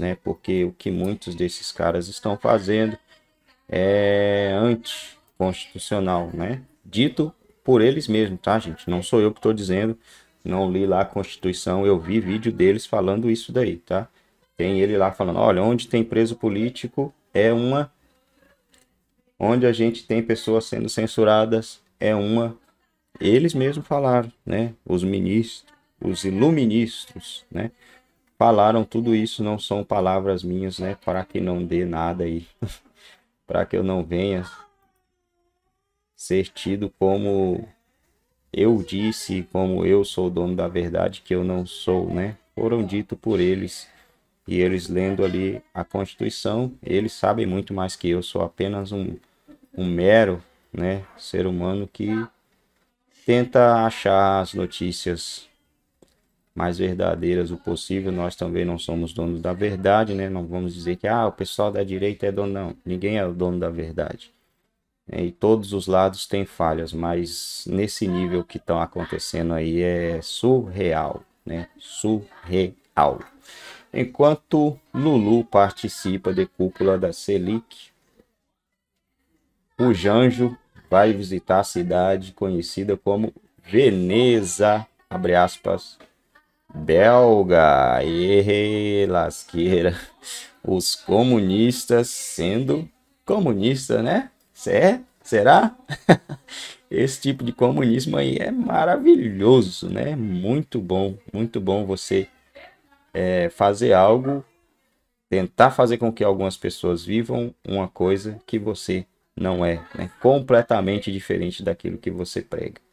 né? Porque o que muitos desses caras estão fazendo é anticonstitucional, né? Dito por eles mesmos, tá, gente? Não sou eu que estou dizendo, não li lá a Constituição, eu vi vídeo deles falando isso daí, tá? Tem ele lá falando, olha, onde tem preso político é uma onde a gente tem pessoas sendo censuradas é uma eles mesmos falaram, né? Os ministros, os iluministros, né? falaram tudo isso não são palavras minhas, né? Para que não dê nada aí, para que eu não venha ser tido como eu disse, como eu sou o dono da verdade, que eu não sou, né? Foram dito por eles. E eles lendo ali a Constituição, eles sabem muito mais que eu. Sou apenas um, um mero né, ser humano que tenta achar as notícias mais verdadeiras o possível. Nós também não somos donos da verdade, né? Não vamos dizer que ah, o pessoal da direita é dono, não. Ninguém é o dono da verdade. É, e todos os lados têm falhas, mas nesse nível que estão acontecendo aí é surreal, né? Surreal. Enquanto Lulu participa de cúpula da Selic, o Janjo vai visitar a cidade conhecida como Veneza, abre aspas, belga. E lasqueira. Os comunistas sendo comunista, né? Cê? É? Será? Esse tipo de comunismo aí é maravilhoso, né? Muito bom, muito bom você é, fazer algo, tentar fazer com que algumas pessoas vivam uma coisa que você não é, né? completamente diferente daquilo que você prega.